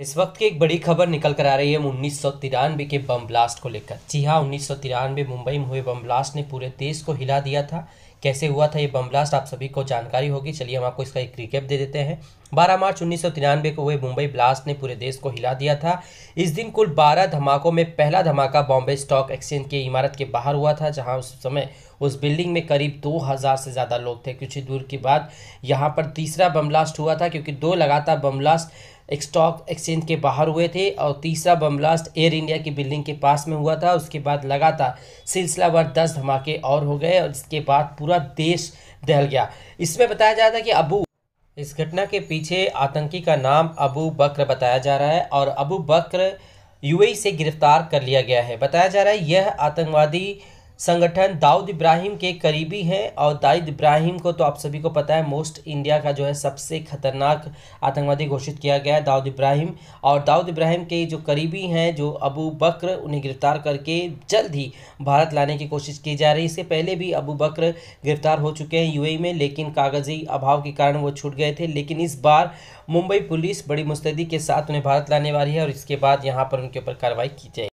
इस वक्त की एक बड़ी खबर निकल कर आ रही है उन्नीस सौ तिरानवे के बम ब्लास्ट को लेकर जी हाँ उन्नीस सौ तिरानवे मुंबई में हुए बम ब्लास्ट ने पूरे देश को हिला दिया था कैसे हुआ था ये बम ब्लास्ट आप सभी को जानकारी होगी चलिए हम आपको इसका एक रिकेप दे देते हैं 12 मार्च उन्नीस सौ तिरानवे को हुए मुंबई ब्लास्ट ने पूरे देश को हिला दिया था इस दिन कुल 12 धमाकों में पहला धमाका बॉम्बे स्टॉक एक्सचेंज की इमारत के बाहर हुआ था जहां उस समय उस बिल्डिंग में करीब 2000 से ज़्यादा लोग थे कुछ ही दूर के बाद यहाँ पर तीसरा बम ब्लास्ट हुआ था क्योंकि दो लगातार बम ब्लास्ट स्टॉक एक्सचेंज के बाहर हुए थे और तीसरा बम ब्लास्ट एयर इंडिया की बिल्डिंग के पास में हुआ था उसके बाद लगातार सिलसिलावार दस धमाके और हो गए और इसके बाद पूरा देश दहल गया इसमें बताया जा रहा था कि अबू इस घटना के पीछे आतंकी का नाम अबू बकर बताया जा रहा है और अबू बकर यूएई से गिरफ्तार कर लिया गया है बताया जा रहा है यह आतंकवादी संगठन दाऊद इब्राहिम के करीबी हैं और दाऊद इब्राहिम को तो आप सभी को पता है मोस्ट इंडिया का जो है सबसे खतरनाक आतंकवादी घोषित किया गया है दाऊद इब्राहिम और दाऊद इब्राहिम के जो करीबी हैं जो अबू बकर उन्हें गिरफ्तार करके जल्द ही भारत लाने की कोशिश की जा रही है इससे पहले भी अबू बकर गिरफ्तार हो चुके हैं यू में लेकिन कागजी अभाव के कारण वो छूट गए थे लेकिन इस बार मुंबई पुलिस बड़ी मुस्तैदी के साथ उन्हें भारत लाने वाली है और इसके बाद यहाँ पर उनके ऊपर कार्रवाई की जाएगी